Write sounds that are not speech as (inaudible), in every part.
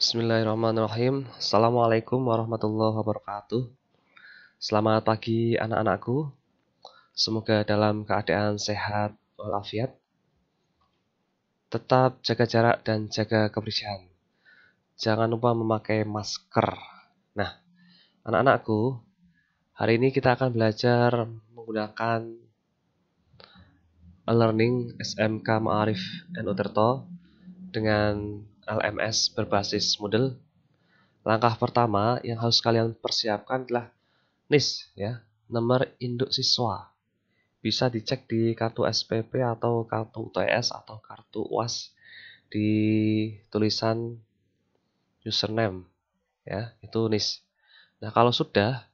Bismillahirrahmanirrahim. Assalamualaikum warahmatullahi wabarakatuh. Selamat pagi anak-anakku. Semoga dalam keadaan sehat walafiat. Tetap jaga jarak dan jaga kebersihan. Jangan lupa memakai masker. Nah, anak-anakku, hari ini kita akan belajar menggunakan e learning SMK Ma'arif dan Uterto dengan LMS berbasis Moodle, langkah pertama yang harus kalian persiapkan adalah NIS, ya, nomor induk siswa. Bisa dicek di kartu SPP atau kartu UTS atau kartu UAS di tulisan username, ya, itu NIS. Nah, kalau sudah,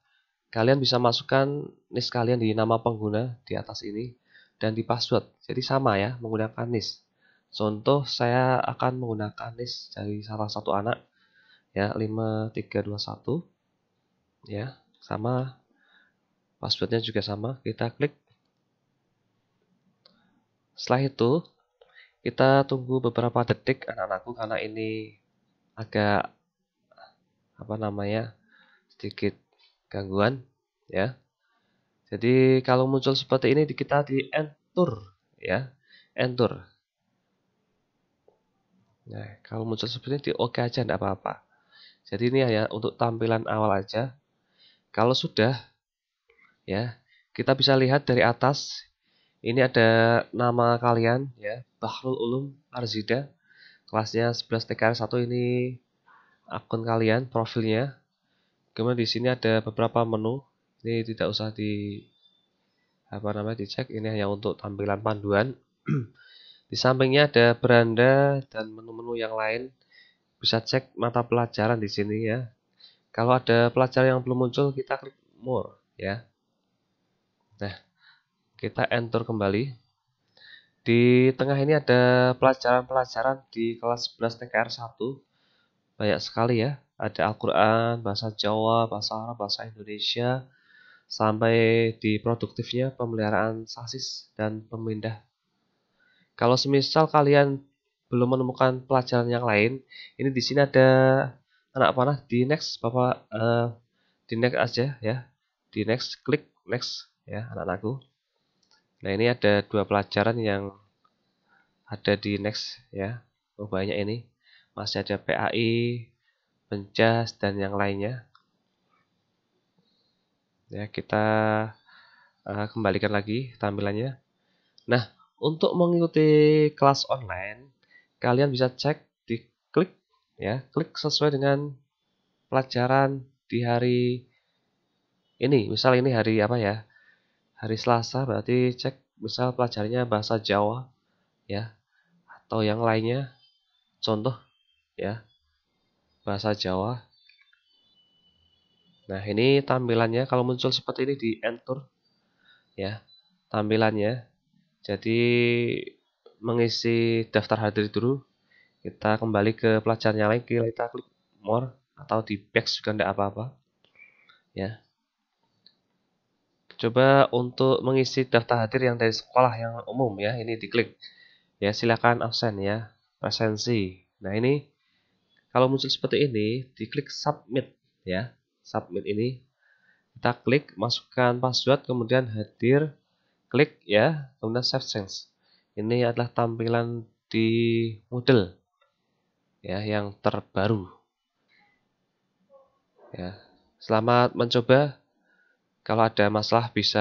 kalian bisa masukkan NIS kalian di nama pengguna di atas ini dan di password. Jadi sama ya, menggunakan NIS. Contoh saya akan menggunakan list dari salah satu anak ya 5321 ya sama passwordnya juga sama kita klik setelah itu kita tunggu beberapa detik anak-anakku karena ini agak apa namanya sedikit gangguan ya jadi kalau muncul seperti ini kita di enter ya enter Nah, kalau muncul seperti ini di oke aja tidak apa-apa. Jadi ini hanya untuk tampilan awal aja. Kalau sudah ya, kita bisa lihat dari atas ini ada nama kalian ya, Bahrul Ulum Arzida. Kelasnya 11 TKR 1 ini akun kalian, profilnya. Kemudian di sini ada beberapa menu. Ini tidak usah di apa namanya dicek, ini hanya untuk tampilan panduan. (clears throat) Di sampingnya ada beranda dan menu-menu yang lain. Bisa cek mata pelajaran di sini ya. Kalau ada pelajaran yang belum muncul, kita klik more ya. Nah, kita enter kembali. Di tengah ini ada pelajaran-pelajaran di kelas 11 TKR 1. Banyak sekali ya. Ada Al-Qur'an, bahasa Jawa, bahasa Arab, bahasa Indonesia, sampai di produktifnya pemeliharaan sasis dan pemindah kalau semisal kalian belum menemukan pelajaran yang lain, ini di sini ada anak panah di next Bapak uh, di next aja ya. Di next klik next ya anak-anakku. Nah, ini ada dua pelajaran yang ada di next ya. Oh, banyak ini. Masih ada PAI, penjas dan yang lainnya. Ya, kita uh, kembalikan lagi tampilannya. Nah, untuk mengikuti kelas online, kalian bisa cek di klik ya, klik sesuai dengan pelajaran di hari ini. Misal ini hari apa ya? Hari Selasa berarti cek misal pelajarannya bahasa Jawa ya atau yang lainnya. Contoh ya. Bahasa Jawa. Nah, ini tampilannya kalau muncul seperti ini di Enter ya. Tampilannya jadi mengisi daftar hadir dulu. Kita kembali ke pelajarannya lagi, kita klik more atau di back juga tidak apa-apa. Ya. Coba untuk mengisi daftar hadir yang dari sekolah yang umum ya, ini diklik. Ya, silakan absen ya, presensi. Nah, ini kalau muncul seperti ini, diklik submit ya. Submit ini kita klik masukkan password kemudian hadir klik ya, kemudian save change. Ini adalah tampilan di model ya yang terbaru. Ya. Selamat mencoba. Kalau ada masalah bisa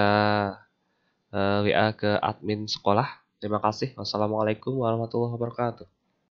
uh, eh, WA ke admin sekolah. Terima kasih. Wassalamualaikum warahmatullahi wabarakatuh.